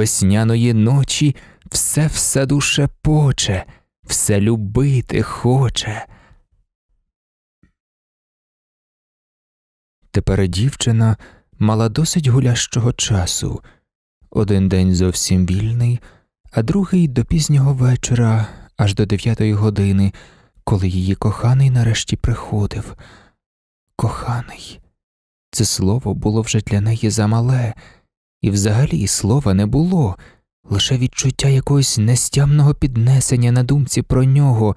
весняної ночі все в саду шепоче, все любити хоче. Тепер дівчина мала досить гулящого часу один день зовсім вільний, а другий до пізнього вечора, аж до дев'ятої години, коли її коханий нарешті приходив. Коханий, це слово було вже для неї замале і взагалі слова не було, лише відчуття якогось нестямного піднесення на думці про нього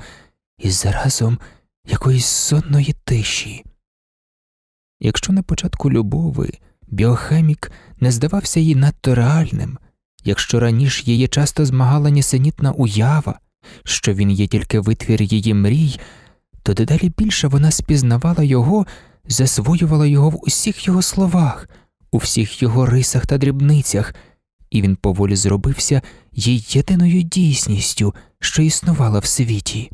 і заразом якоїсь сонної тиші. Якщо на початку любови біохемік не здавався їй надто реальним, якщо раніше її часто змагала нісенітна уява, що він є тільки витвір її мрій, то дедалі більше вона спізнавала його, засвоювала його в усіх його словах у всіх його рисах та дрібницях, і він поволі зробився її єдиною дійсністю, що існувала в світі.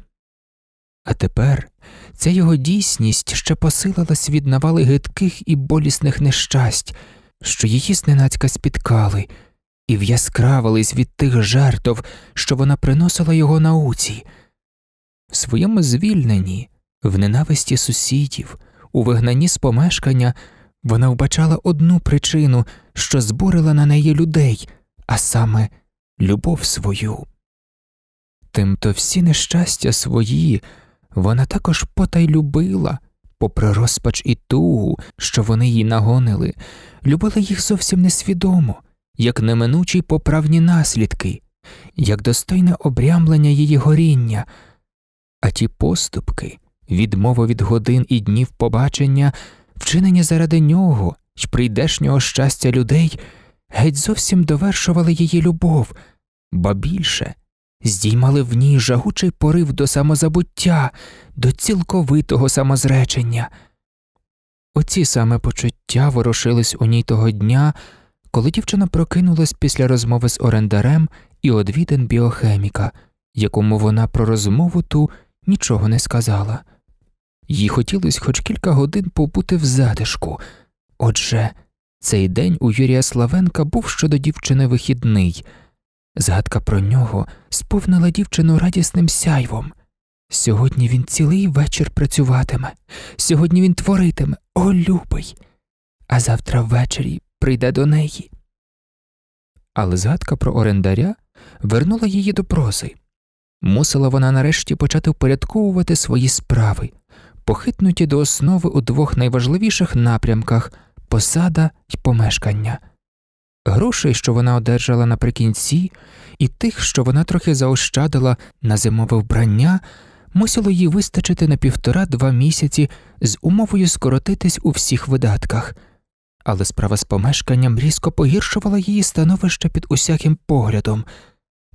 А тепер ця його дійсність ще посилилась від навали гидких і болісних нещасть, що її зненацька спіткали, і в'яскравились від тих жертв, що вона приносила його науці. В своєму звільненні, в ненависті сусідів, у вигнанні з помешкання вона вбачала одну причину, що збурила на неї людей, а саме любов свою. Тимто всі нещастя свої вона також потай любила, попри розпач і тугу, що вони їй нагонили, любила їх зовсім несвідомо, як неминучі поправні наслідки, як достойне обрямлення її горіння, а ті поступки, відмова від годин і днів побачення вчинені заради нього й прийдешнього щастя людей, геть зовсім довершували її любов, ба більше здіймали в ній жагучий порив до самозабуття, до цілковитого самозречення. Оці саме почуття ворушились у ній того дня, коли дівчина прокинулась після розмови з орендарем і одвідин біохеміка, якому вона про розмову ту нічого не сказала. Їй хотілося хоч кілька годин побути в задишку, Отже, цей день у Юрія Славенка був щодо дівчини вихідний. Згадка про нього сповнила дівчину радісним сяйвом. Сьогодні він цілий вечір працюватиме, сьогодні він творитиме, о любий, а завтра ввечері прийде до неї. Але згадка про орендаря вернула її до прози. Мусила вона нарешті почати впорядковувати свої справи, похитнуті до основи у двох найважливіших напрямках посада й помешкання. Грошей, що вона одержала наприкінці, і тих, що вона трохи заощадила на зимове вбрання, мусило їй вистачити на півтора-два місяці з умовою скоротитись у всіх видатках, але справа з помешканням різко погіршувала її становище під усяким поглядом.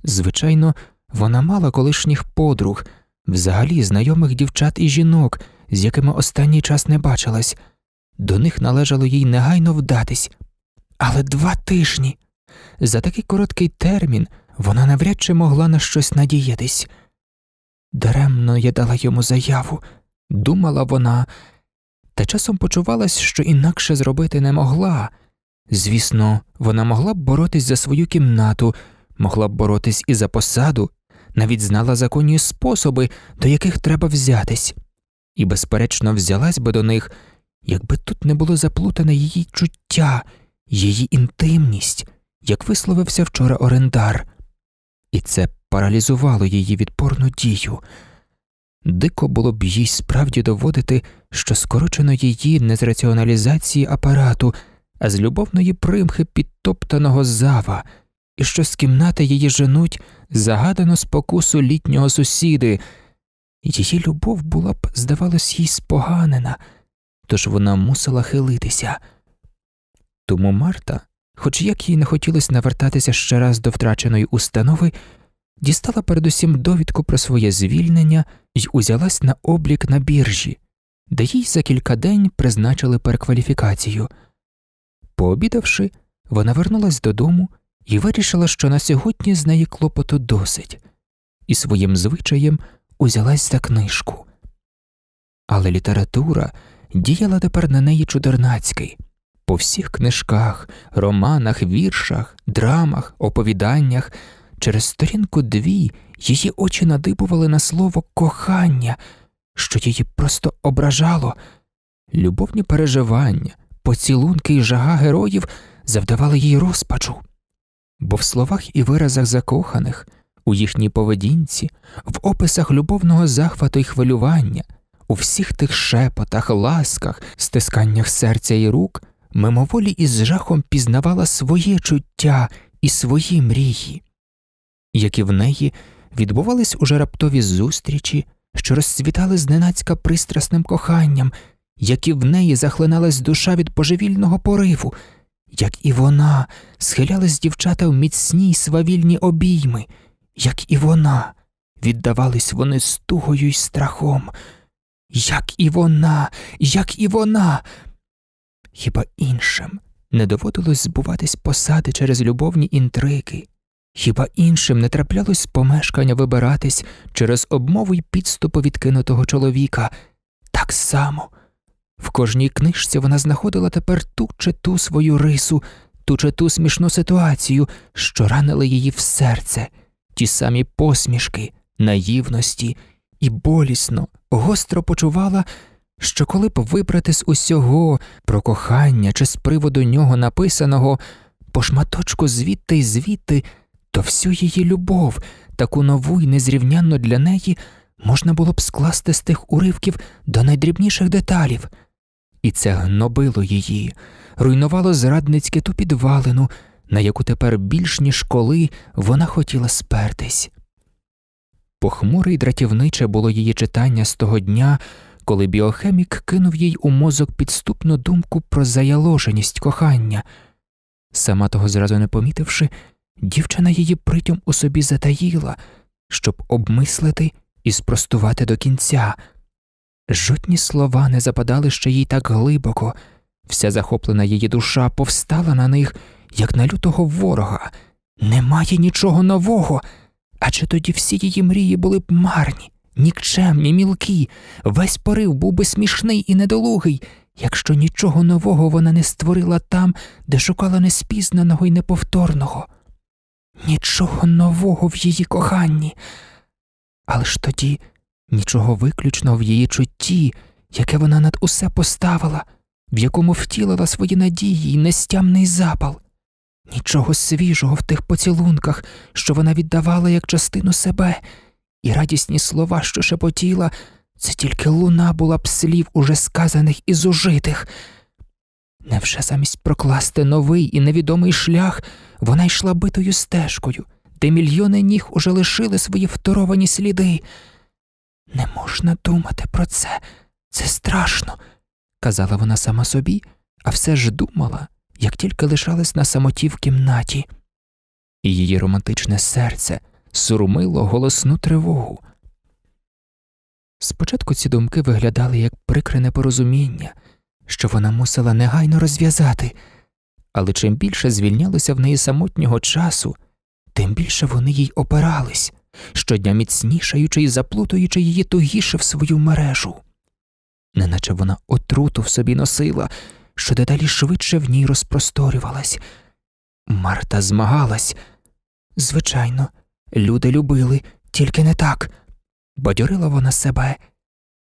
Звичайно, вона мала колишніх подруг, взагалі знайомих дівчат і жінок, з якими останній час не бачилась, до них належало їй негайно вдатись. Але два тижні. За такий короткий термін вона навряд чи могла на щось надіятись. Даремно я дала йому заяву, думала вона, та часом почувалась, що інакше зробити не могла. Звісно, вона могла б боротись за свою кімнату, могла б боротись і за посаду, навіть знала законні способи, до яких треба взятись і, безперечно, взялась би до них, якби тут не було заплутане її чуття, її інтимність, як висловився вчора орендар, і це паралізувало її відпорну дію. Дико було б їй справді доводити, що скорочено її не з раціоналізації апарату, а з любовної примхи підтоптаного зава, і що з кімнати її женуть загадано спокусу літнього сусіди. Її любов була б, здавалось, їй споганена, тож вона мусила хилитися. Тому Марта, хоч як їй не хотілося навертатися ще раз до втраченої установи, дістала передусім довідку про своє звільнення і узялась на облік на біржі, де їй за кілька день призначили перекваліфікацію. Пообідавши, вона вернулась додому і вирішила, що на сьогодні з неї клопоту досить, і своїм звичаєм узялась за книжку. Але література діяла тепер на неї чудернацький. По всіх книжках, романах, віршах, драмах, оповіданнях через сторінку дві її очі надибували на слово кохання, що її просто ображало. Любовні переживання, поцілунки і жага героїв завдавали їй розпачу, бо в словах і виразах закоханих у їхній поведінці, в описах любовного захвату і хвилювання, у всіх тих шепотах, ласках, стисканнях серця і рук, мимоволі із жахом пізнавала своє чуття і свої мрії, які в неї відбувались уже раптові зустрічі, що розцвітали зненацька пристрасним коханням, які в неї захлиналась душа від божевільного пориву. Як і вона схилялась дівчата в міцні свавільні обійми, як і вона, віддавались вони стугою й страхом, як і вона, як і вона. Хіба іншим не доводилось збуватись посади через любовні інтриги, хіба іншим не траплялось з помешкання вибиратись через обмову й підступу відкинутого чоловіка. Так само. В кожній книжці вона знаходила тепер ту чи ту свою рису, ту чи ту смішну ситуацію, що ранила її в серце ті самі посмішки, наївності і болісно, гостро почувала, що коли б вибрати з усього про кохання чи з приводу нього написаного, по шматочку звідти й звідти, то всю її любов, таку нову й незрівнянну для неї, можна було б скласти з тих уривків до найдрібніших деталів. І це гнобило її, руйнувало зрадницьке ту підвалину, на яку тепер більш ніж коли вона хотіла спертись. Похмуре й дратівниче було її читання з того дня, коли біохемік кинув їй у мозок підступну думку про заяложеність кохання. Сама того зразу не помітивши, дівчина її притям у собі затаїла, щоб обмислити і спростувати до кінця. Жодні слова не западали ще їй так глибоко, вся захоплена її душа повстала на них як на лютого ворога. Немає нічого нового. Адже тоді всі її мрії були б марні, нікчемні, мілкі, весь порив був би смішний і недолугий, якщо нічого нового вона не створила там, де шукала неспізнаного і неповторного. Нічого нового в її коханні, але ж тоді нічого виключного в її чутті, яке вона над усе поставила, в якому втілила свої надії і нестямний запал нічого свіжого в тих поцілунках, що вона віддавала як частину себе, і радісні слова, що шепотіла, це тільки луна була б слів уже сказаних і зужитих. Невже замість прокласти новий і невідомий шлях вона йшла битою стежкою, де мільйони ніг уже лишили свої второвані сліди? Не можна думати про це, це страшно, казала вона сама собі, а все ж думала як тільки лишалась на самоті в кімнаті, і її романтичне серце сурмило голосну тривогу. Спочатку ці думки виглядали як прикре непорозуміння, що вона мусила негайно розв'язати, але чим більше звільнялося в неї самотнього часу, тим більше вони їй опирались, щодня міцнішаючи і заплутуючи її тугіше в свою мережу, неначе вона отруту в собі носила що дедалі швидше в ній розпросторювалась. Марта змагалась. Звичайно, люди любили, тільки не так. Бадьорила вона себе.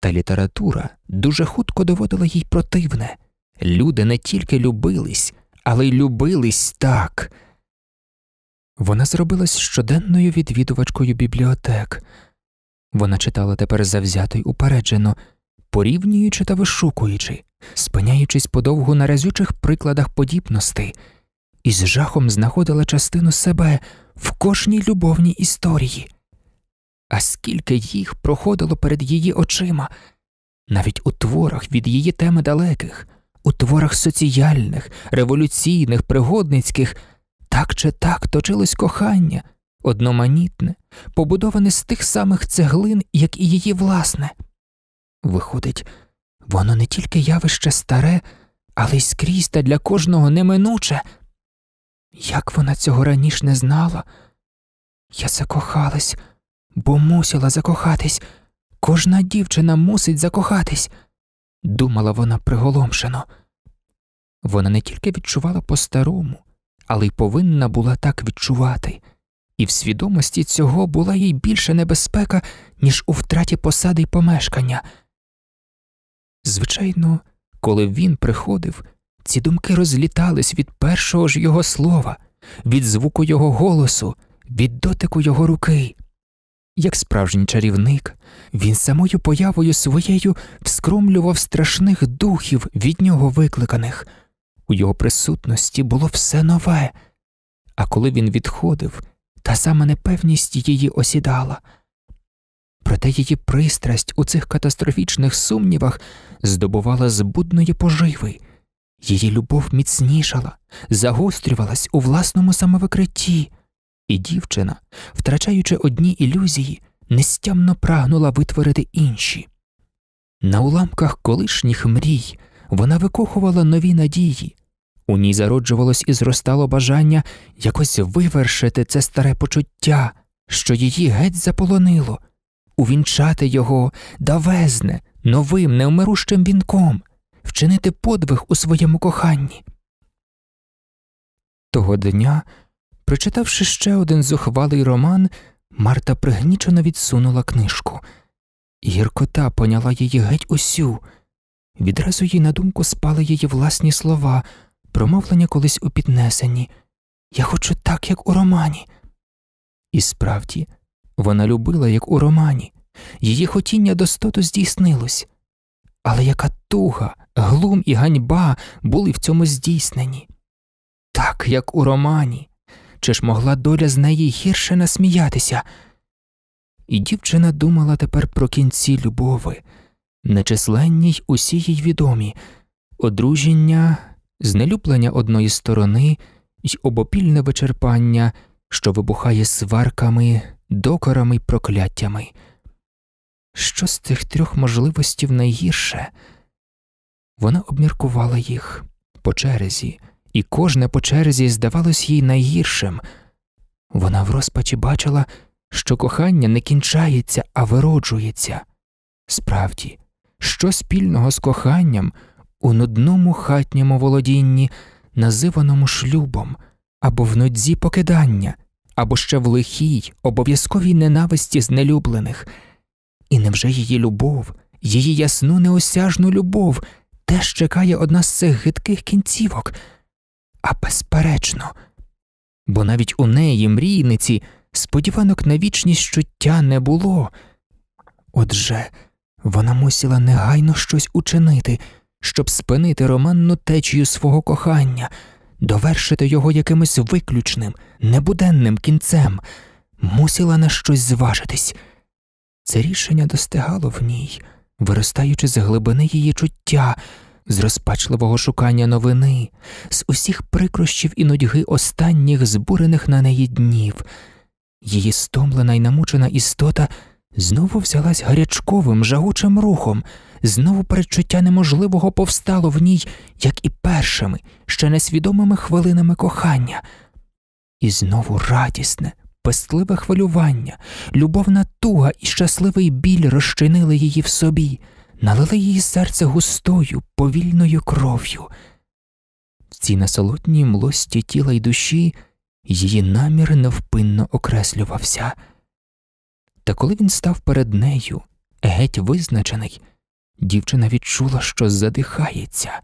Та література дуже хутко доводила їй противне. Люди не тільки любились, але й любились так. Вона зробилась щоденною відвідувачкою бібліотек. Вона читала тепер завзято й упереджено, порівнюючи та вишукуючи, спиняючись подовгу на разючих прикладах подібностей, і з жахом знаходила частину себе в кожній любовній історії. А скільки їх проходило перед її очима, навіть у творах від її теми далеких, у творах соціальних, революційних, пригодницьких, так чи так точилось кохання, одноманітне, побудоване з тих самих цеглин, як і її власне. Виходить, Воно не тільки явище старе, але й скрізь та для кожного неминуче. Як вона цього раніше не знала, я закохалась, бо мусила закохатись, кожна дівчина мусить закохатись, думала вона приголомшено. Вона не тільки відчувала по-старому, але й повинна була так відчувати, і в свідомості цього була їй більша небезпека, ніж у втраті посади й помешкання. Звичайно, коли він приходив, ці думки розлітались від першого ж його слова, від звуку його голосу, від дотику його руки. Як справжній чарівник, він самою появою своєю вскромлював страшних духів від нього викликаних. У його присутності було все нове, а коли він відходив, та сама непевність її осідала проте її пристрасть у цих катастрофічних сумнівах здобувала збудної поживи, її любов міцнішала, загострювалась у власному самовикритті, і дівчина, втрачаючи одні ілюзії, нестямно прагнула витворити інші. На уламках колишніх мрій вона викохувала нові надії, у ній зароджувалось і зростало бажання якось вивершити це старе почуття, що її геть заполонило увінчати його давезне, новим, неумирущим вінком, вчинити подвиг у своєму коханні. Того дня, прочитавши ще один зухвалий роман, Марта пригнічено відсунула книжку. Гіркота поняла її геть усю. Відразу їй на думку спали її власні слова, промовлення колись у піднесенні Я хочу так, як у романі. І справді, вона любила, як у романі, її хотіння достоту здійснилось. Але яка туга, глум і ганьба були в цьому здійснені? Так, як у романі, чи ж могла доля з неї гірше насміятися? І дівчина думала тепер про кінці любови, нечисленні й усі їй відомі, одруження, знелюблення одної сторони й обопільне вичерпання що вибухає сварками, докорами й прокляттями. Що з цих трьох можливостів найгірше? Вона обміркувала їх по черзі, і кожне по черзі здавалось їй найгіршим. Вона в розпачі бачила, що кохання не кінчається, а вироджується. Справді, що спільного з коханням у нудному хатньому володінні, називаному шлюбом або в нудзі покидання, або ще в лихій, обов'язковій ненависті знелюблених, і невже її любов, її ясну неосяжну любов теж чекає одна з цих гидких кінцівок? А безперечно, бо навіть у неї, мрійниці, сподіванок на вічність чуття не було. Отже, вона мусила негайно щось учинити, щоб спинити романну течію свого кохання довершити його якимось виключним, небуденним кінцем, мусила на щось зважитись. Це рішення достигало в ній, виростаючи з глибини її чуття, з розпачливого шукання новини, з усіх прикрощів і нудьги останніх збурених на неї днів. Її стомлена і намучена істота знову взялась гарячковим, жагучим рухом, Знову передчуття неможливого повстало в ній, як і першими, ще несвідомими хвилинами кохання, і знову радісне, пестливе хвилювання, любовна туга і щасливий біль розчинили її в собі, налили її серце густою, повільною кров'ю. В цій насолодній млості тіла й душі її намір невпинно окреслювався. Та коли він став перед нею, геть визначений, Дівчина відчула, що задихається.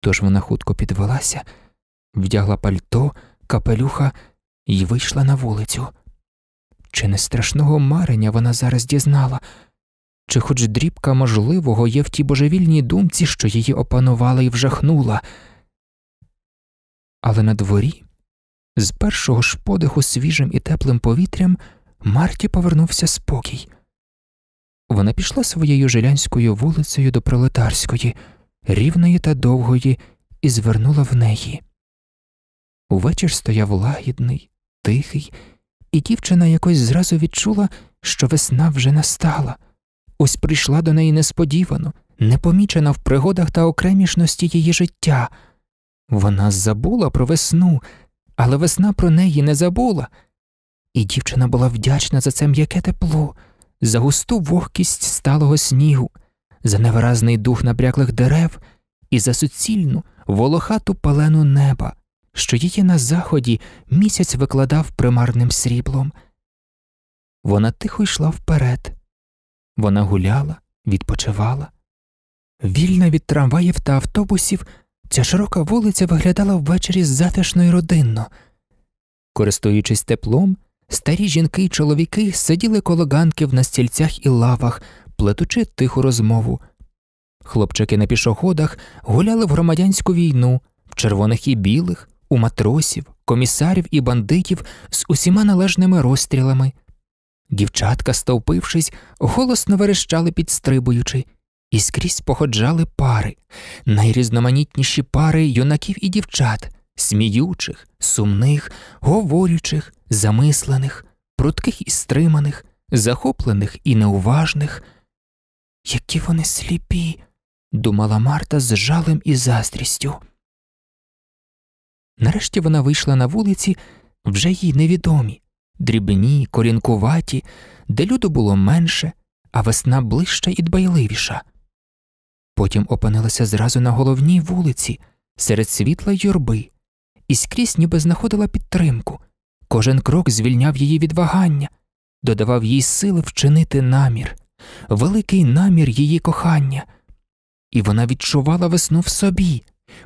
Тож вона хутко підвелася, вдягла пальто, капелюха і вийшла на вулицю. Чи не страшного марення вона зараз дізнала, чи хоч дрібка можливого є в тій божевільній думці, що її опанувала і вжахнула. Але на дворі, з першого ж подиху свіжим і теплим повітрям, Марті повернувся спокій вона пішла своєю жилянською вулицею до Пролетарської, рівної та довгої, і звернула в неї. Увечір стояв лагідний, тихий, і дівчина якось зразу відчула, що весна вже настала, ось прийшла до неї несподівано, непомічена в пригодах та окремішності її життя. Вона забула про весну, але весна про неї не забула, і дівчина була вдячна за це м'яке тепло за густу вогкість сталого снігу, за невиразний дух набряклих дерев і за суцільну волохату палену неба, що її на заході місяць викладав примарним сріблом. Вона тихо йшла вперед. Вона гуляла, відпочивала. Вільна від трамваїв та автобусів, ця широка вулиця виглядала ввечері затишно й родинно. Користуючись теплом, Старі жінки й чоловіки сиділи коло ганків на стільцях і лавах, плетучи тиху розмову. Хлопчики на пішоходах гуляли в громадянську війну, в червоних і білих, у матросів, комісарів і бандитів з усіма належними розстрілами. Дівчатка, стовпившись, голосно верещали, підстрибуючи, і скрізь походжали пари, найрізноманітніші пари юнаків і дівчат, сміючих, сумних, говорючих, замислених, прудких і стриманих, захоплених і неуважних. Які вони сліпі, думала Марта з жалем і заздрістю. Нарешті вона вийшла на вулиці вже їй невідомі, дрібні, корінкуваті, де люду було менше, а весна ближча і дбайливіша. Потім опинилася зразу на головній вулиці, серед світла й юрби, і скрізь ніби знаходила підтримку, Кожен крок звільняв її від вагання, додавав їй сили вчинити намір, великий намір її кохання, і вона відчувала весну в собі,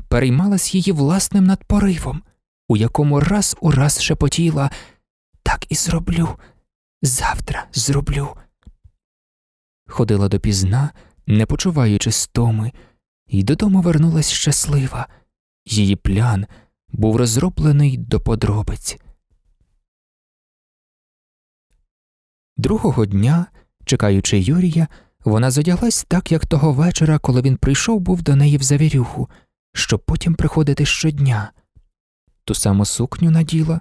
переймалась її власним надпоривом, у якому раз у раз шепотіла так і зроблю, завтра зроблю. Ходила допізна, не почуваючи стоми, і додому вернулась щаслива. Її плян був розроблений до подробиць. Другого дня, чекаючи Юрія, вона задяглась так, як того вечора, коли він прийшов був до неї в завірюху, щоб потім приходити щодня. Ту саму сукню наділа,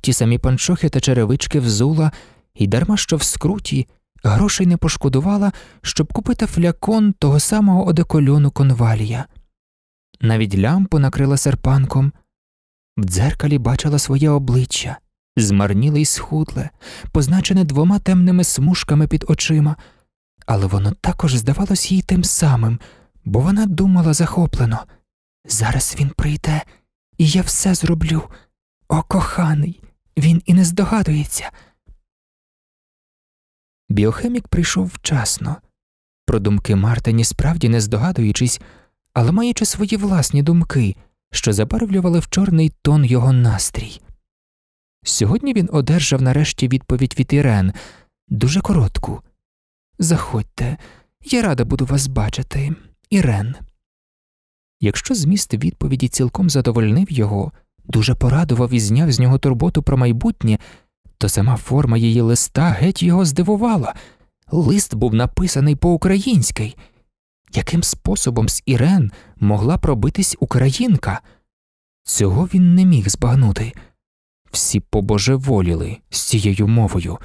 ті самі панчохи та черевички взула, і дарма що в скруті грошей не пошкодувала, щоб купити флякон того самого одекольону конвалія. Навіть лямпу накрила серпанком, в дзеркалі бачила своє обличчя змарніле й схудле, позначене двома темними смужками під очима, але воно також здавалось їй тим самим, бо вона думала захоплено зараз він прийде, і я все зроблю. О, коханий, він і не здогадується. Біохемік прийшов вчасно. Про думки Мартині справді не здогадуючись, але маючи свої власні думки, що забарвлювали в чорний тон його настрій. Сьогодні він одержав нарешті відповідь від Ірен дуже коротку. Заходьте, я рада буду вас бачити, Ірен. Якщо зміст відповіді цілком задовольнив його, дуже порадував і зняв з нього турботу про майбутнє, то сама форма її листа геть його здивувала. Лист був написаний по українськи. Яким способом з Ірен могла пробитись українка? Цього він не міг збагнути. Всі побожеволіли з цією мовою,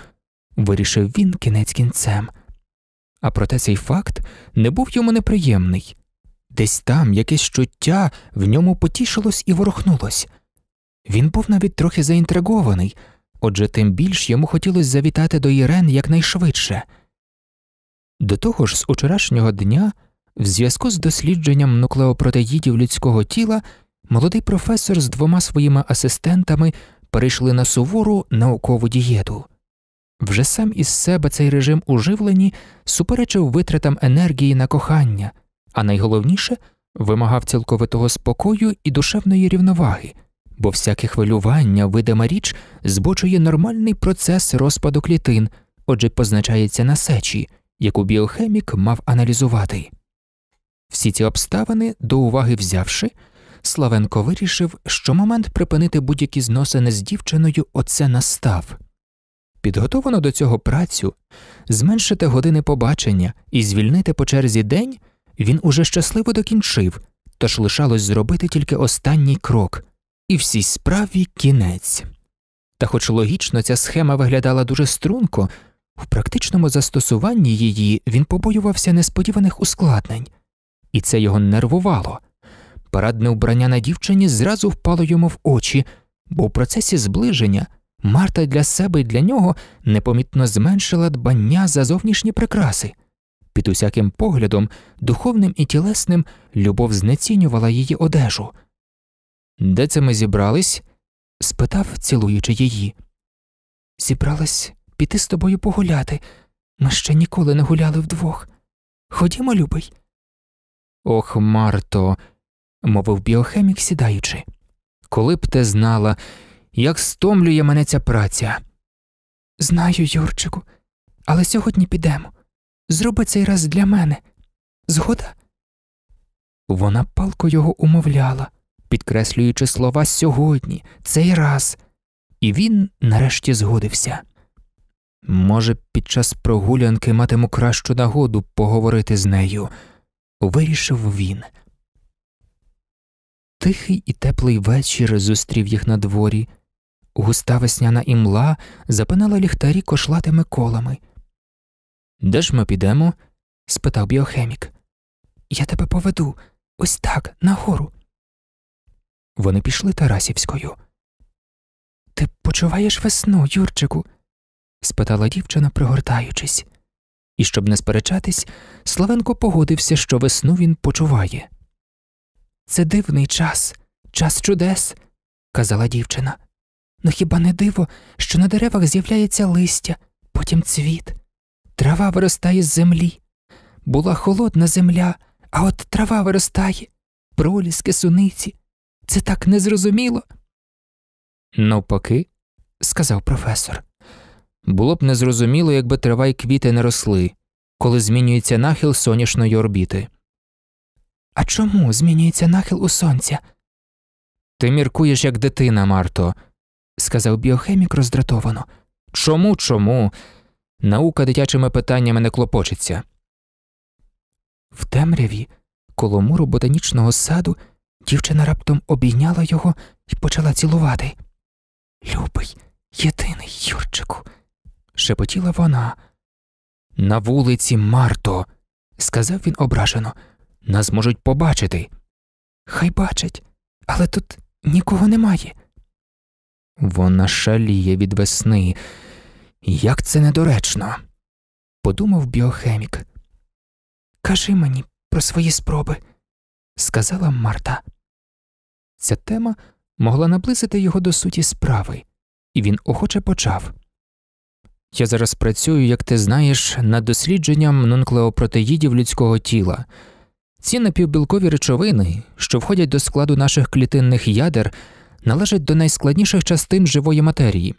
вирішив він кінець кінцем. А проте цей факт не був йому неприємний десь там якесь чуття в ньому потішилось і ворухнулось. Він був навіть трохи заінтригований, отже тим більш йому хотілося завітати до Ірен якнайшвидше. До того ж, з учорашнього дня, в зв'язку з дослідженням нуклеопротеїдів людського тіла, молодий професор з двома своїми асистентами перейшли на сувору наукову дієту. Вже сам із себе цей режим уживлені суперечив витратам енергії на кохання, а найголовніше вимагав цілковитого спокою і душевної рівноваги, бо всяке хвилювання, видима річ, збочує нормальний процес розпаду клітин, отже, позначається на сечі, яку біохемік мав аналізувати. Всі ці обставини, до уваги взявши, Славенко вирішив, що момент припинити будь-які зносини з дівчиною оце настав. Підготовано до цього працю, зменшити години побачення і звільнити по черзі день він уже щасливо докінчив, тож лишалось зробити тільки останній крок, і всій справі кінець. Та, хоч логічно, ця схема виглядала дуже струнко, в практичному застосуванні її він побоювався несподіваних ускладнень, і це його нервувало. Парадне вбрання на дівчині зразу впало йому в очі, бо в процесі зближення Марта для себе і для нього непомітно зменшила дбання за зовнішні прикраси. Під усяким поглядом, духовним і тілесним, любов знецінювала її одежу. Де це ми зібрались? спитав, цілуючи її. Зібралась піти з тобою погуляти. Ми ще ніколи не гуляли вдвох. Ходімо, любий. Ох, Марто, мовив біохемік, сідаючи. Коли б ти знала, як стомлює мене ця праця. Знаю, Юрчику, але сьогодні підемо. Зроби цей раз для мене. Згода? Вона палко його умовляла, підкреслюючи слова сьогодні, цей раз, і він нарешті згодився. Може, під час прогулянки матиму кращу нагоду поговорити з нею, вирішив він. Тихий і теплий вечір зустрів їх на дворі. Густа весняна імла запинала ліхтарі кошлатими колами. Де ж ми підемо? спитав біохемік. Я тебе поведу ось так, нагору. Вони пішли Тарасівською. Ти почуваєш весну, Юрчику? спитала дівчина, пригортаючись. І щоб не сперечатись, Славенко погодився, що весну він почуває. Це дивний час, час чудес, казала дівчина. Ну хіба не диво, що на деревах з'являється листя, потім цвіт, трава виростає з землі. Була холодна земля, а от трава виростає, проліски суниці. Це так незрозуміло. Ну, поки, сказав професор, було б незрозуміло, якби трава й квіти не росли, коли змінюється нахил сонячної орбіти. А чому змінюється нахил у сонця? Ти міркуєш, як дитина, Марто, сказав біохемік роздратовано. Чому, чому? Наука дитячими питаннями не клопочеться. В темряві, коло муру ботанічного саду, дівчина раптом обійняла його і почала цілувати. Любий, єдиний, Юрчику, шепотіла вона. На вулиці Марто, сказав він ображено. Нас можуть побачити. Хай бачать, але тут нікого немає. Вона шаліє від весни. Як це недоречно, подумав біохемік. Кажи мені про свої спроби, сказала Марта. Ця тема могла наблизити його до суті справи, і він охоче почав. Я зараз працюю, як ти знаєш, над дослідженням нонклеопротеїдів людського тіла. Ці напівбілкові речовини, що входять до складу наших клітинних ядер, належать до найскладніших частин живої матерії.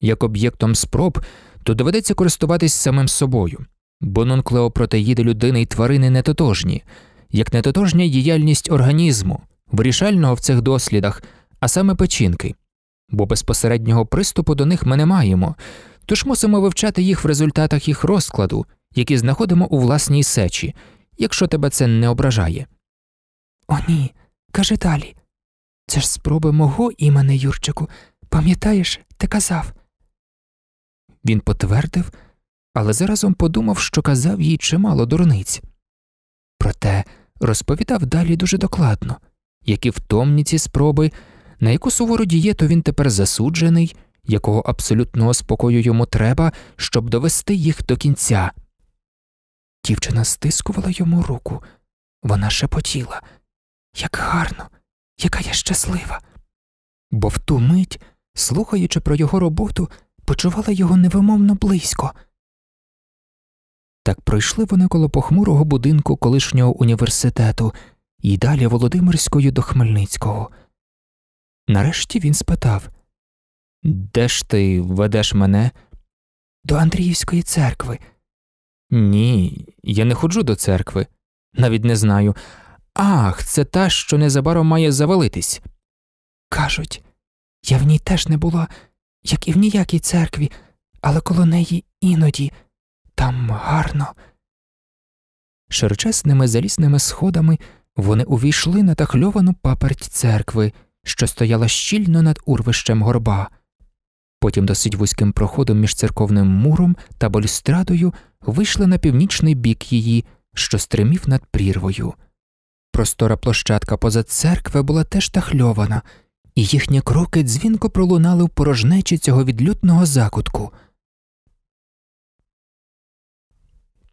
Як об'єктом спроб, то доведеться користуватись самим собою, бо нонклеопротеїди людини і тварини не як не діяльність організму, вирішального в цих дослідах, а саме печінки, бо безпосереднього приступу до них ми не маємо, тож мусимо вивчати їх в результатах їх розкладу, які знаходимо у власній сечі якщо тебе це не ображає. О, ні, кажи далі. Це ж спроби мого імені, Юрчику, пам'ятаєш, ти казав. Він потвердив, але заразом подумав, що казав їй чимало дурниць. Проте розповідав далі дуже докладно, які втомні ці спроби, на яку сувору дієту він тепер засуджений, якого абсолютного спокою йому треба, щоб довести їх до кінця. Дівчина стискувала йому руку. Вона шепотіла як гарно, яка я щаслива. Бо в ту мить, слухаючи про його роботу, почувала його невимовно близько. Так пройшли вони коло похмурого будинку колишнього університету і далі Володимирською до Хмельницького. Нарешті він спитав Де ж ти ведеш мене? До Андріївської церкви. Ні, я не ходжу до церкви, навіть не знаю. Ах, це та, що незабаром має завалитись. Кажуть, я в ній теж не була, як і в ніякій церкві, але коло неї іноді там гарно. Широчесними залісними сходами вони увійшли на тахльовану паперть церкви, що стояла щільно над урвищем горба, потім досить вузьким проходом між церковним муром та балюстрадою вийшли на північний бік її, що стримів над прірвою. Простора площадка позад церкви була теж тахльована, і їхні кроки дзвінко пролунали в порожнечі цього відлютного закутку.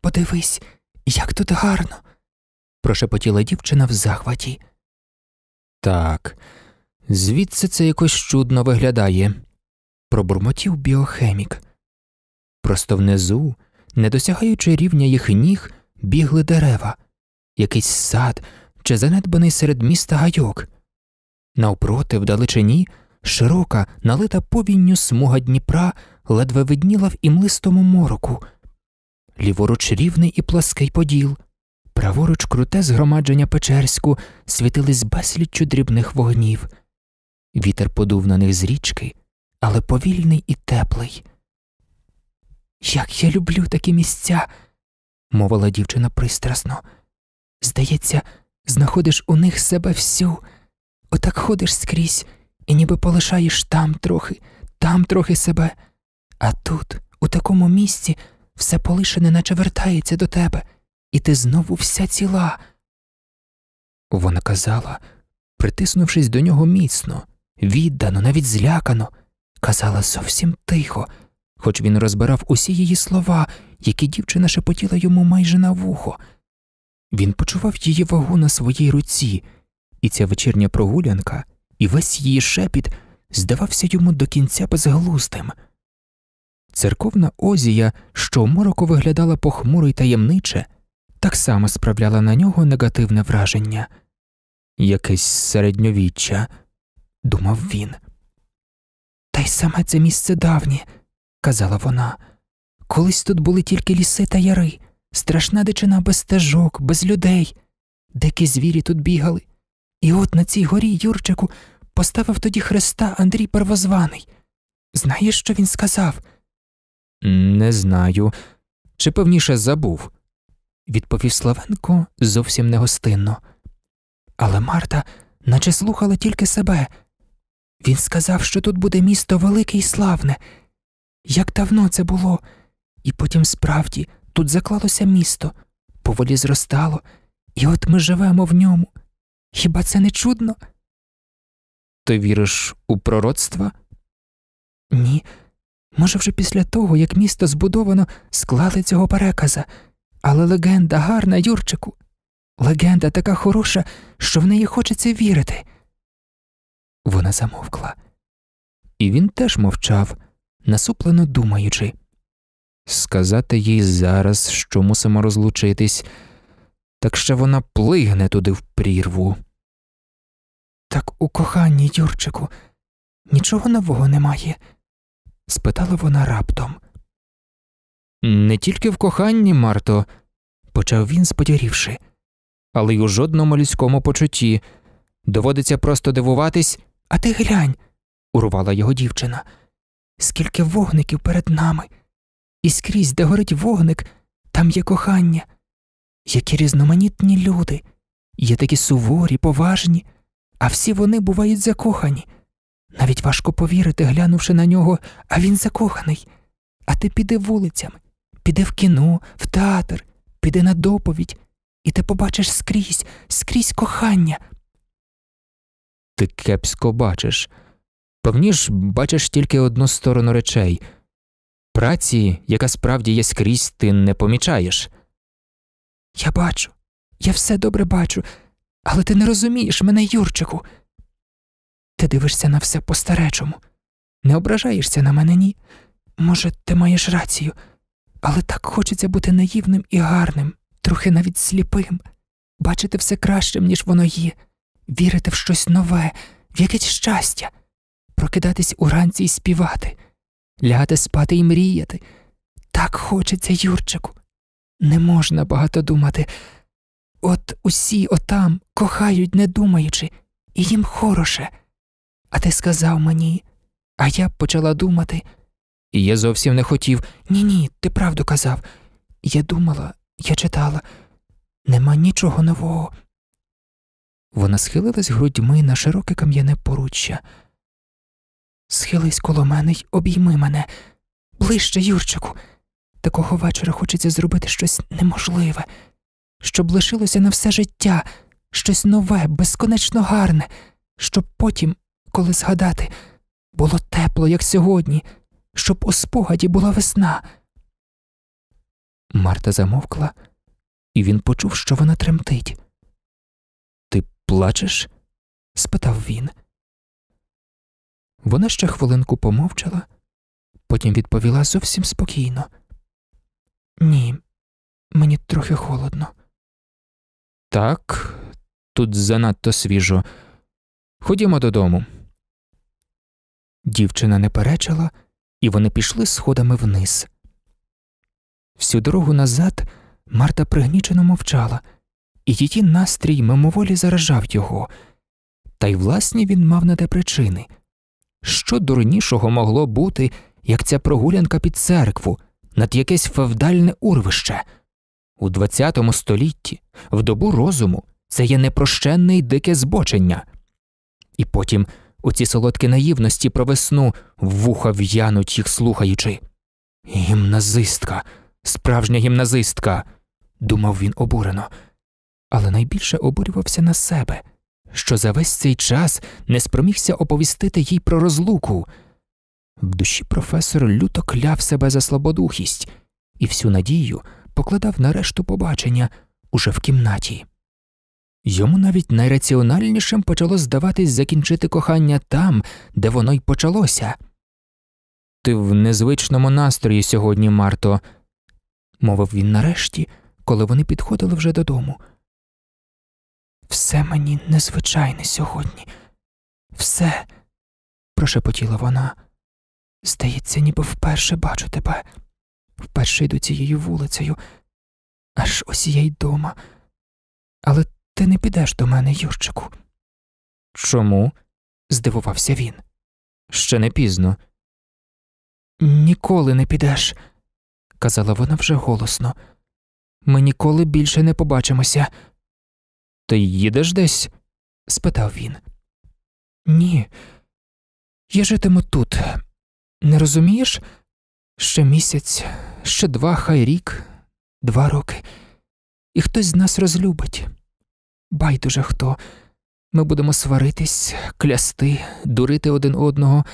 Подивись, як тут гарно. прошепотіла дівчина в захваті. Так, звідси це якось чудно виглядає, пробурмотів біохемік. Просто внизу не досягаючи рівня їх ніг, бігли дерева, якийсь сад чи занедбаний серед міста гайок. Навпроти, в далечині, широка, налита повінню смуга Дніпра ледве видніла в імлистому мороку, ліворуч рівний і плаский поділ, праворуч круте згромадження Печерську світились безліччю дрібних вогнів. Вітер подув на них з річки, але повільний і теплий. Як я люблю такі місця, мовила дівчина пристрасно. Здається, знаходиш у них себе всю, отак ходиш скрізь і ніби полишаєш там трохи, там трохи себе, а тут, у такому місці, все полишене, наче вертається до тебе, і ти знову вся ціла. Вона казала, притиснувшись до нього міцно, віддано, навіть злякано, казала зовсім тихо хоч він розбирав усі її слова, які дівчина шепотіла йому майже на вухо. Він почував її вагу на своїй руці, і ця вечірня прогулянка, і весь її шепіт здавався йому до кінця безглуздим. Церковна Озія, що мороко виглядала похмуро й таємниче, так само справляла на нього негативне враження якесь середньовіччя, думав він. Та й саме це місце давнє казала вона. Колись тут були тільки ліси та яри, страшна дичина без стежок, без людей, дикі звірі тут бігали. І от на цій горі, Юрчику, поставив тоді хреста Андрій Первозваний. Знаєш, що він сказав? Не знаю, чи певніше забув, відповів Славенко зовсім негостинно. Але Марта, наче слухала тільки себе. Він сказав, що тут буде місто велике і славне. Як давно це було? І потім справді тут заклалося місто, поволі зростало, і от ми живемо в ньому. Хіба це не чудно? Ти віриш у пророцтва? Ні. Може, вже після того, як місто збудовано, склали цього переказа, але легенда гарна, Юрчику. Легенда така хороша, що в неї хочеться вірити. Вона замовкла, і він теж мовчав насуплено думаючи. Сказати їй зараз, що мусимо розлучитись, так ще вона плигне туди в прірву. Так у коханні, Юрчику, нічого нового немає? спитала вона раптом. Не тільки в коханні, Марто, почав він, сподярівши, але й у жодному людському почутті. Доводиться просто дивуватись, а ти глянь, урвала його дівчина скільки вогників перед нами, і скрізь, де горить вогник, там є кохання, які різноманітні люди, є такі суворі, поважні, а всі вони бувають закохані. Навіть важко повірити, глянувши на нього, а він закоханий. А ти піде вулицями, піде в кіно, в театр, піде на доповідь, і ти побачиш скрізь, скрізь кохання. Ти кепсько бачиш. Правніж бачиш тільки одну сторону речей праці, яка справді є скрізь, ти не помічаєш. Я бачу, я все добре бачу, але ти не розумієш мене, Юрчику. Ти дивишся на все по старечому, не ображаєшся на мене, ні. Може, ти маєш рацію, але так хочеться бути наївним і гарним, трохи навіть сліпим, бачити все кращим, ніж воно є, вірити в щось нове, в якесь щастя прокидатись уранці і співати, лягати спати і мріяти. Так хочеться, Юрчику. Не можна багато думати. От усі отам кохають, не думаючи, і їм хороше. А ти сказав мені, а я почала думати. І я зовсім не хотів. Ні, ні, ти правду казав. Я думала, я читала, нема нічого нового. Вона схилилась грудьми на широке кам'яне поруччя. Схились коло мене й обійми мене ближче, Юрчику. Такого вечора хочеться зробити щось неможливе, щоб лишилося на все життя, щось нове, безконечно гарне, щоб потім, коли згадати, було тепло, як сьогодні, щоб у спогаді була весна. Марта замовкла, і він почув, що вона тремтить. Ти плачеш? спитав він. Вона ще хвилинку помовчала, потім відповіла зовсім спокійно. Ні, мені трохи холодно. Так, тут занадто свіжо. Ходімо додому. Дівчина не перечила, і вони пішли сходами вниз. Всю дорогу назад Марта пригнічено мовчала, і її настрій мимоволі заражав його, та й власні він мав на те причини. Що дурнішого могло бути, як ця прогулянка під церкву, над якесь февдальне урвище? У ХХ столітті, в добу розуму, це є непрощенне й дике збочення. І потім у ці солодкі наївності про весну вуха в'януть їх слухаючи. Гімназистка, справжня гімназистка, думав він обурено, але найбільше обурювався на себе що за весь цей час не спромігся оповістити їй про розлуку. В душі професор люто кляв себе за слабодухість і всю надію покладав на решту побачення уже в кімнаті. Йому навіть найраціональнішим почало здаватись закінчити кохання там, де воно й почалося. Ти в незвичному настрої сьогодні, Марто, мовив він нарешті, коли вони підходили вже додому все мені незвичайне сьогодні, все, прошепотіла вона. Здається, ніби вперше бачу тебе, вперше йду цією вулицею, аж ось я й дома. Але ти не підеш до мене, Юрчику. Чому? здивувався він. Ще не пізно. Ніколи не підеш, казала вона вже голосно. Ми ніколи більше не побачимося. Ти їдеш десь? спитав він. Ні, я житиму тут. Не розумієш? Ще місяць, ще два, хай рік, два роки, і хтось з нас розлюбить. Байдуже хто. Ми будемо сваритись, клясти, дурити один одного,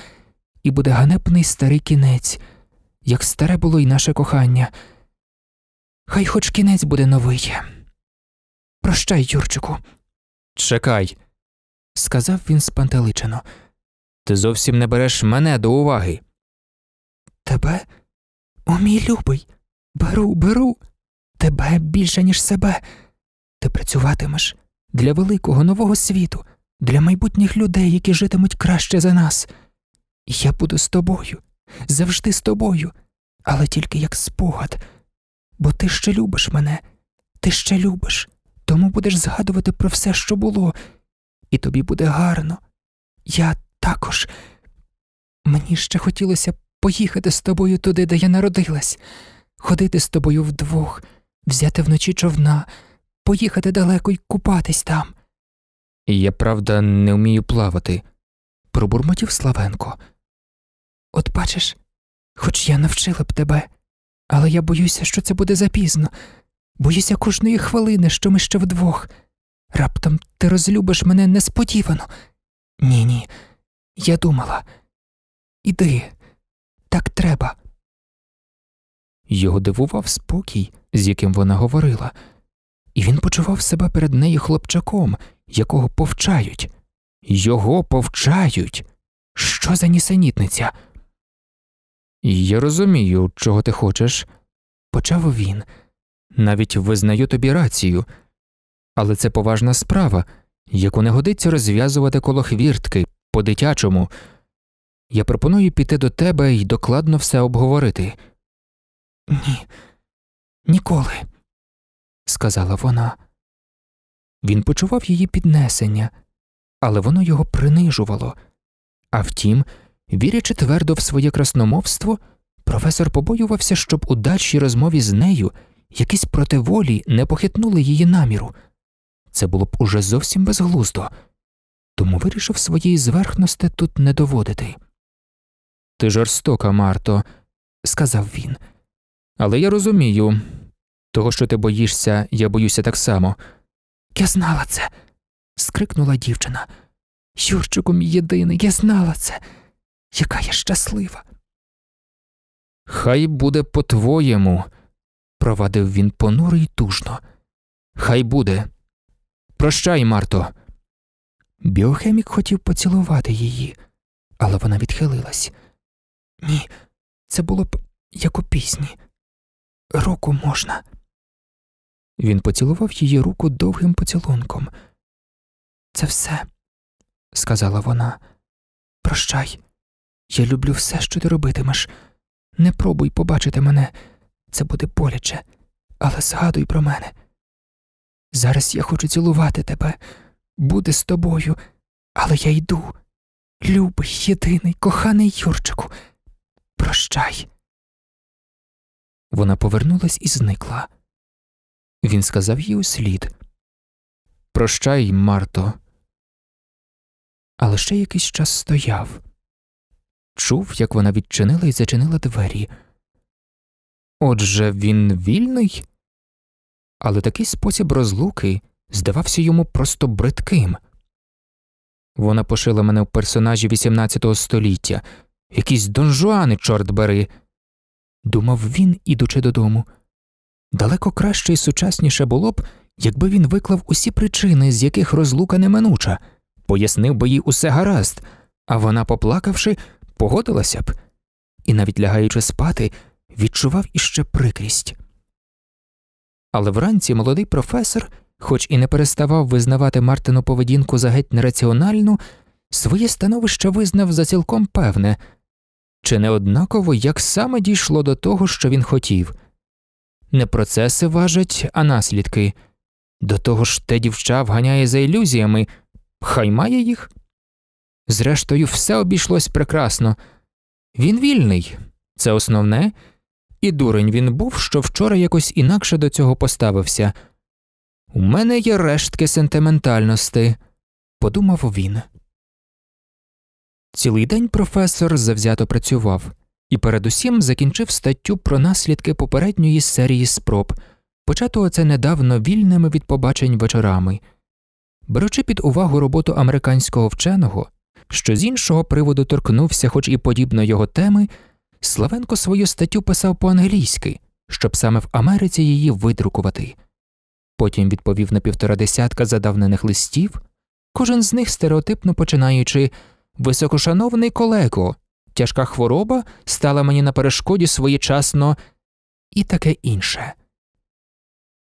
і буде ганебний старий кінець, як старе було й наше кохання. Хай хоч кінець буде новий. Прощай, Юрчику. Чекай, сказав він спантеличено. Ти зовсім не береш мене до уваги. Тебе, о мій любий, беру, беру, тебе більше, ніж себе. Ти працюватимеш для великого нового світу, для майбутніх людей, які житимуть краще за нас. Я буду з тобою, завжди з тобою, але тільки як спогад, бо ти ще любиш мене, ти ще любиш. Тому будеш згадувати про все, що було, і тобі буде гарно. Я також. Мені ще хотілося поїхати з тобою туди, де я народилась, ходити з тобою вдвох, взяти вночі човна, поїхати далеко й купатись там. Я, правда, не вмію плавати, пробурмотів Славенко. От бачиш, хоч я навчила б тебе, але я боюся, що це буде запізно. Боюся кожної хвилини, що ми ще вдвох. Раптом ти розлюбиш мене несподівано. Ні, ні, я думала. Іди, так треба. Його дивував спокій, з яким вона говорила, і він почував себе перед нею хлопчаком, якого повчають. Його повчають. Що за нісенітниця? Я розумію, чого ти хочеш, почав він навіть визнаю тобі рацію, але це поважна справа, яку не годиться розв'язувати коло хвіртки по дитячому. Я пропоную піти до тебе і докладно все обговорити. Ні, ніколи, сказала вона. Він почував її піднесення, але воно його принижувало. А втім, вірячи твердо в своє красномовство, професор побоювався, щоб у дальшій розмові з нею якісь противолі не похитнули її наміру. Це було б уже зовсім безглуздо, тому вирішив своєї зверхності тут не доводити. Ти жорстока, Марто, сказав він, але я розумію того, що ти боїшся, я боюся так само. Я знала це. скрикнула дівчина. Юрчику мій єдиний, я знала це, яка я щаслива. Хай буде по твоєму, провадив він понуро й тужно. Хай буде. Прощай, Марто. Біохемік хотів поцілувати її, але вона відхилилась. Ні, це було б як у пісні. Руку можна. Він поцілував її руку довгим поцілунком. Це все, сказала вона. Прощай. Я люблю все, що ти робитимеш. Не пробуй побачити мене це буде боляче, але згадуй про мене. Зараз я хочу цілувати тебе, бути з тобою, але я йду. Любий, єдиний, коханий Юрчику, прощай. Вона повернулась і зникла. Він сказав їй услід Прощай, Марто. Але ще якийсь час стояв, чув, як вона відчинила і зачинила двері. Отже, він вільний? Але такий спосіб розлуки здавався йому просто бридким. Вона пошила мене в персонажі XVIII століття, якісь донжуани, чорт бери, думав він, ідучи додому. Далеко краще і сучасніше було б, якби він виклав усі причини, з яких розлука неминуча, пояснив би їй усе гаразд, а вона, поплакавши, погодилася б, і навіть лягаючи спати, відчував іще прикрість. Але вранці молодий професор, хоч і не переставав визнавати Мартину поведінку за геть нераціональну, своє становище визнав за цілком певне чи не однаково, як саме дійшло до того, що він хотів. Не процеси важать, а наслідки. До того ж, те дівча вганяє за ілюзіями, хай має їх. Зрештою, все обійшлось прекрасно. Він вільний, це основне. І дурень він був, що вчора якось інакше до цього поставився. У мене є рештки сентиментальності, подумав він. Цілий день професор завзято працював і передусім закінчив статтю про наслідки попередньої серії спроб, початого оце недавно вільними від побачень вечорами. Беручи під увагу роботу американського вченого, що з іншого приводу торкнувся, хоч і подібно його теми. Славенко свою статтю писав по-англійськи, щоб саме в Америці її видрукувати. Потім відповів на півтора десятка задавнених листів, кожен з них стереотипно починаючи Високошановний колего, тяжка хвороба стала мені на перешкоді своєчасно і таке інше.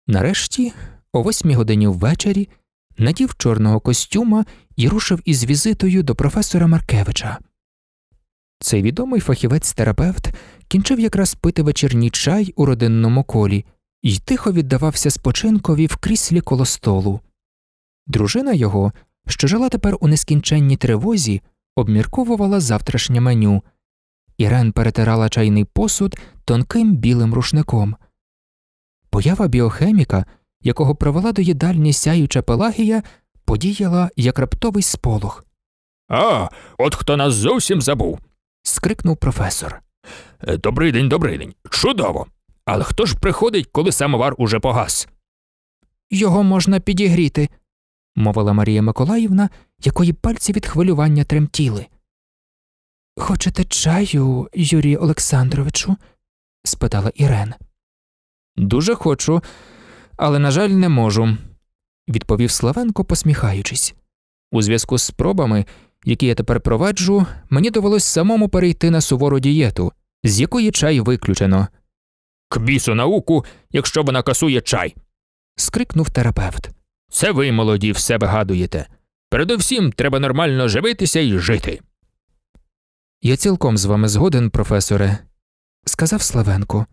Нарешті, о восьмій годині ввечері, надів чорного костюма і рушив із візитою до професора Маркевича. Цей відомий фахівець-терапевт кінчив якраз пити вечірній чай у родинному колі і тихо віддавався спочинкові в кріслі коло столу. Дружина його, що жила тепер у нескінченній тривозі, обмірковувала завтрашнє меню. Ірен перетирала чайний посуд тонким білим рушником. Поява біохеміка, якого провела до їдальні сяюча Пелагія, подіяла як раптовий сполох. А, от хто нас зовсім забув скрикнув професор. Е, добрий день, добрий день. Чудово. Але хто ж приходить, коли самовар уже погас? Його можна підігріти, мовила Марія Миколаївна, якої пальці від хвилювання тремтіли. Хочете чаю, Юрію Олександровичу? спитала Ірен. Дуже хочу, але, на жаль, не можу, відповів Славенко, посміхаючись. У зв'язку з спробами які я тепер проваджу, мені довелось самому перейти на сувору дієту, з якої чай виключено. К бісу науку, якщо вона касує чай. скрикнув терапевт. Це ви, молоді, все вигадуєте. Передовсім треба нормально живитися і жити. Я цілком з вами згоден, професоре, сказав Славенко.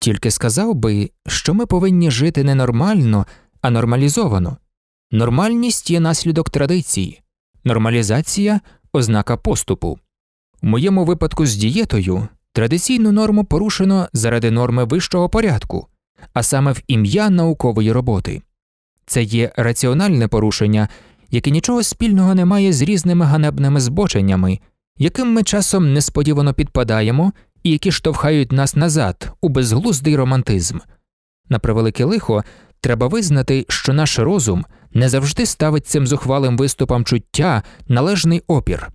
Тільки сказав би, що ми повинні жити не нормально, а нормалізовано. Нормальність є наслідок традиції. Нормалізація ознака поступу. У моєму випадку з дієтою традиційну норму порушено заради норми вищого порядку, а саме в ім'я наукової роботи. Це є раціональне порушення, яке нічого спільного не має з різними ганебними збоченнями, яким ми часом несподівано підпадаємо і які штовхають нас назад у безглуздий романтизм. На превелике лихо, Треба визнати, що наш розум не завжди ставить цим зухвалим виступам чуття належний опір.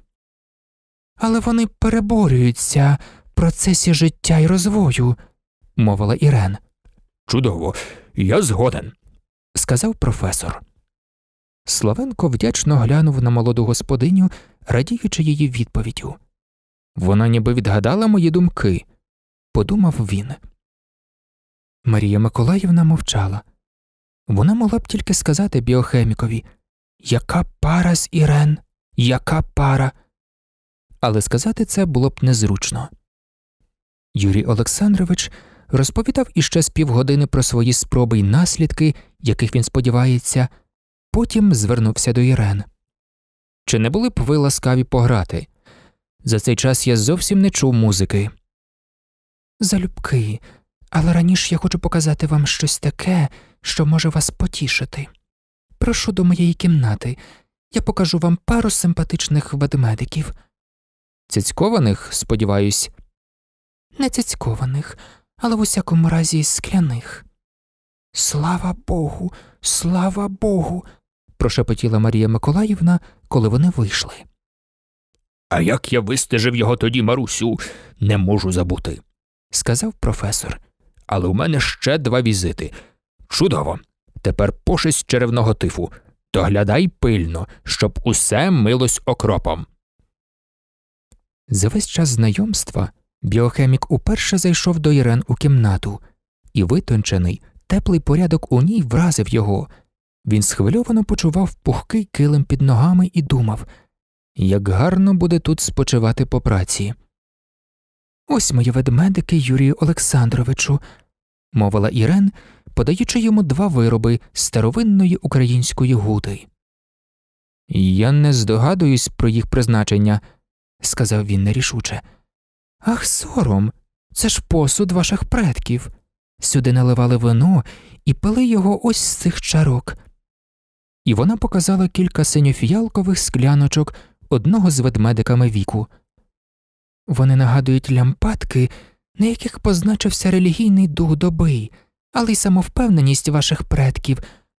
Але вони переборюються в процесі життя і розвою, мовила Ірен. Чудово, я згоден, сказав професор. Славенко вдячно глянув на молоду господиню, радіючи її відповіддю. Вона ніби відгадала мої думки, подумав він. Марія Миколаївна мовчала. Вона могла б тільки сказати біохемікові, яка пара з Ірен, яка пара. Але сказати це було б незручно. Юрій Олександрович розповідав іще з півгодини про свої спроби й наслідки, яких він сподівається, потім звернувся до Ірен. Чи не були б ви ласкаві пограти? За цей час я зовсім не чув музики. Залюбки, але раніше я хочу показати вам щось таке, що може вас потішити. Прошу до моєї кімнати, я покажу вам пару симпатичних ведмедиків. Цяцькованих, сподіваюсь, не цяцькованих, але в усякому разі скляних. Слава Богу, слава Богу. прошепотіла Марія Миколаївна, коли вони вийшли. А як я вистежив його тоді, Марусю, не можу забути, сказав професор. Але у мене ще два візити. Чудово. Тепер пошесть черевного тифу. Доглядай пильно, щоб усе милось окропом. За весь час знайомства біохемік уперше зайшов до Ірен у кімнату, і витончений, теплий порядок у ній вразив його. Він схвильовано почував пухкий килим під ногами і думав як гарно буде тут спочивати по праці. Ось мої ведмедики, Юрію Олександровичу, мовила Ірен, подаючи йому два вироби старовинної української гуди, Я не здогадуюсь про їх призначення, сказав він нерішуче. Ах, сором, це ж посуд ваших предків. Сюди наливали вино і пили його ось з цих чарок. І вона показала кілька синьофіялкових скляночок одного з ведмедиками віку. Вони нагадують лямпадки, на яких позначився релігійний дух доби але й самовпевненість ваших предків.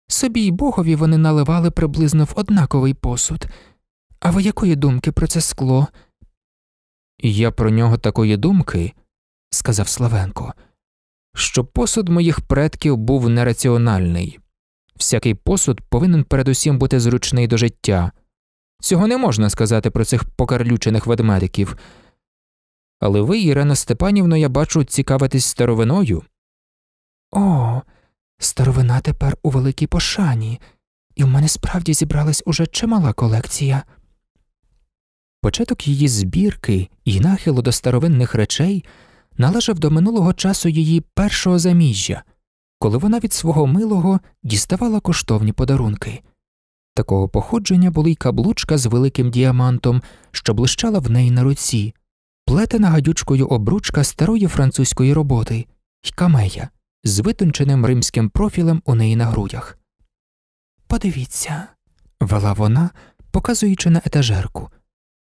Собі й богові вони наливали приблизно в однаковий посуд. А ви якої думки про це скло? Я про нього такої думки, сказав Славенко, що посуд моїх предків був нераціональний. Всякий посуд повинен передусім бути зручний до життя. Цього не можна сказати про цих покарлючених ведмедиків. Але ви, Ірена Степанівна, я бачу, цікавитесь старовиною. О, старовина тепер у великій пошані, і в мене справді зібралась уже чимала колекція. Початок її збірки і нахилу до старовинних речей належав до минулого часу її першого заміжжя, коли вона від свого милого діставала коштовні подарунки. Такого походження були й каблучка з великим діамантом, що блищала в неї на руці, плетена гадючкою обручка старої французької роботи й камея з витонченим римським профілем у неї на грудях. Подивіться, вела вона, показуючи на етажерку.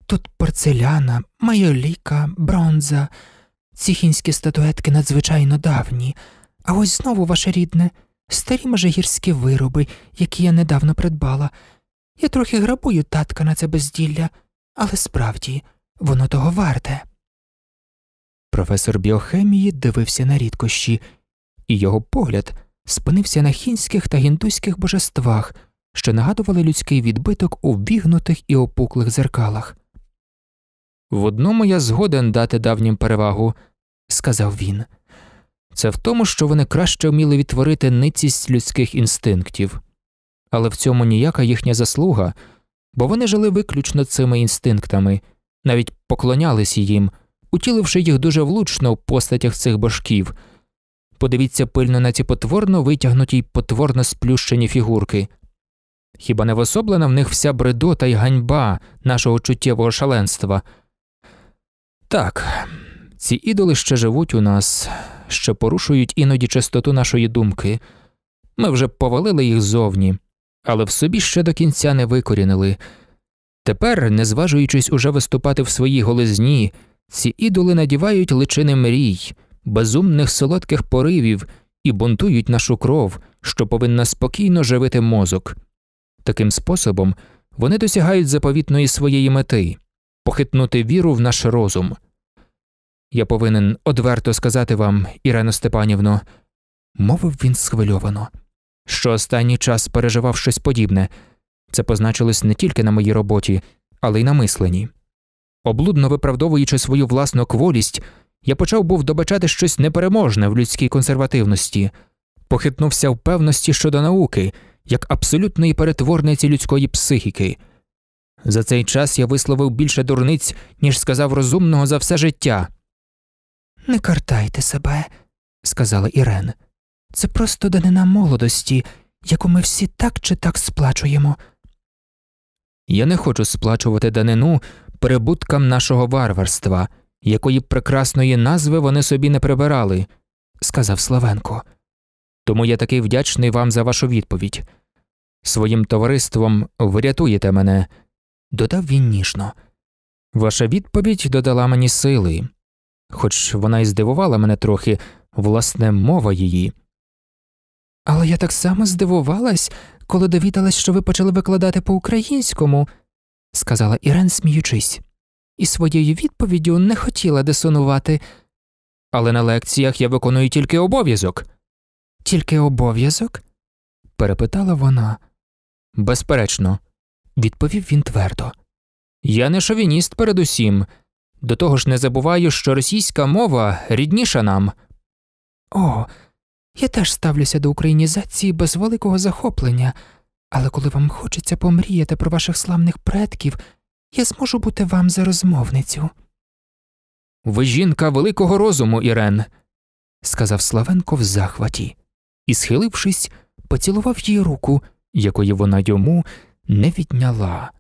Тут порцеляна, майоліка, бронза, ці хінські статуетки надзвичайно давні, а ось знову ваше рідне, старі межигірські вироби, які я недавно придбала. Я трохи грабую татка на це безділля, але справді воно того варте. Професор біохемії дивився на рідкощі, і його погляд спинився на хінських та гіндуських божествах, що нагадували людський відбиток у вігнутих і опуклих зеркалах. В одному я згоден дати давнім перевагу, сказав він, це в тому, що вони краще вміли відтворити ницість людських інстинктів, але в цьому ніяка їхня заслуга, бо вони жили виключно цими інстинктами, навіть поклонялись їм, утіливши їх дуже влучно в постатях цих башків. Подивіться пильно на ці потворно витягнуті й потворно сплющені фігурки. Хіба не вособлена в них вся бредота й ганьба нашого чуттєвого шаленства? Так, ці ідоли ще живуть у нас, ще порушують іноді чистоту нашої думки. Ми вже повалили їх зовні, але в собі ще до кінця не викорінили. Тепер, не зважуючись уже виступати в своїй голизні, ці ідоли надівають личини мрій безумних солодких поривів і бунтують нашу кров, що повинна спокійно живити мозок. Таким способом вони досягають заповітної своєї мети похитнути віру в наш розум. Я повинен одверто сказати вам, Ірено Степанівно, мовив він схвильовано, що останній час переживав щось подібне це позначилось не тільки на моїй роботі, але й на мисленні. Облудно виправдовуючи свою власну кволість, я почав був добачати щось непереможне в людській консервативності, похитнувся в певності щодо науки, як абсолютної перетворниці людської психіки. За цей час я висловив більше дурниць, ніж сказав розумного за все життя. Не картайте себе, сказала Ірен. Це просто данина молодості, яку ми всі так чи так сплачуємо. Я не хочу сплачувати данину перебуткам нашого варварства якої б прекрасної назви вони собі не прибирали, сказав Славенко. Тому я такий вдячний вам за вашу відповідь. Своїм товариством врятуєте мене, додав він ніжно. Ваша відповідь додала мені сили, хоч вона і здивувала мене трохи, власне, мова її. Але я так само здивувалась, коли довідалась, що ви почали викладати по українському, сказала Ірен, сміючись і своєю відповіддю не хотіла дисонувати. Але на лекціях я виконую тільки обов'язок. Тільки обов'язок? перепитала вона. Безперечно, відповів він твердо. Я не шовініст передусім. До того ж не забуваю, що російська мова рідніша нам. О, я теж ставлюся до українізації без великого захоплення, але коли вам хочеться помріяти про ваших славних предків я зможу бути вам за розмовницю. Ви жінка великого розуму, Ірен, сказав Славенко в захваті і, схилившись, поцілував їй руку, якої вона йому не відняла.